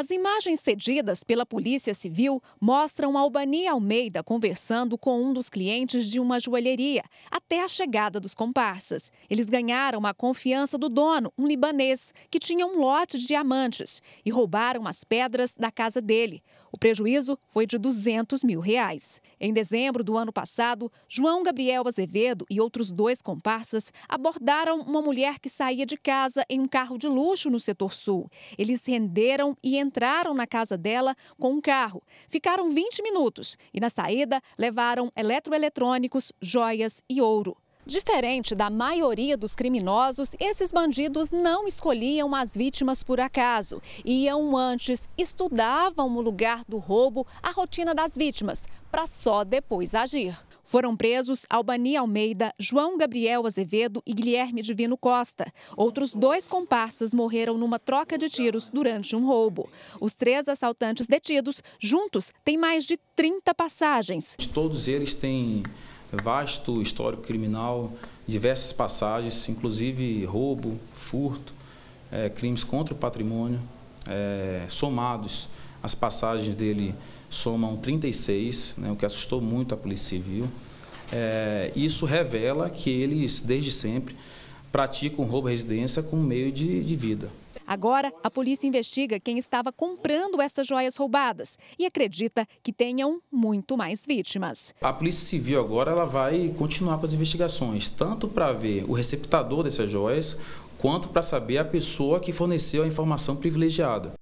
As imagens cedidas pela Polícia Civil mostram Albani Almeida conversando com um dos clientes de uma joalheria até a chegada dos comparsas. Eles ganharam a confiança do dono, um libanês, que tinha um lote de diamantes e roubaram as pedras da casa dele. O prejuízo foi de 200 mil reais. Em dezembro do ano passado, João Gabriel Azevedo e outros dois comparsas abordaram uma mulher que saía de casa em um carro de luxo no setor sul. Eles renderam e entraram na casa dela com um carro. Ficaram 20 minutos e, na saída, levaram eletroeletrônicos, joias e ouro. Diferente da maioria dos criminosos, esses bandidos não escolhiam as vítimas por acaso. Iam antes, estudavam o lugar do roubo, a rotina das vítimas, para só depois agir. Foram presos Albani Almeida, João Gabriel Azevedo e Guilherme Divino Costa. Outros dois comparsas morreram numa troca de tiros durante um roubo. Os três assaltantes detidos, juntos, têm mais de 30 passagens. Todos eles têm vasto histórico criminal, diversas passagens, inclusive roubo, furto, é, crimes contra o patrimônio, é, somados as passagens dele somam 36, né, o que assustou muito a Polícia Civil. É, isso revela que eles, desde sempre, praticam roubo à residência como meio de, de vida. Agora, a polícia investiga quem estava comprando essas joias roubadas e acredita que tenham muito mais vítimas. A Polícia Civil agora ela vai continuar com as investigações, tanto para ver o receptador dessas joias, quanto para saber a pessoa que forneceu a informação privilegiada.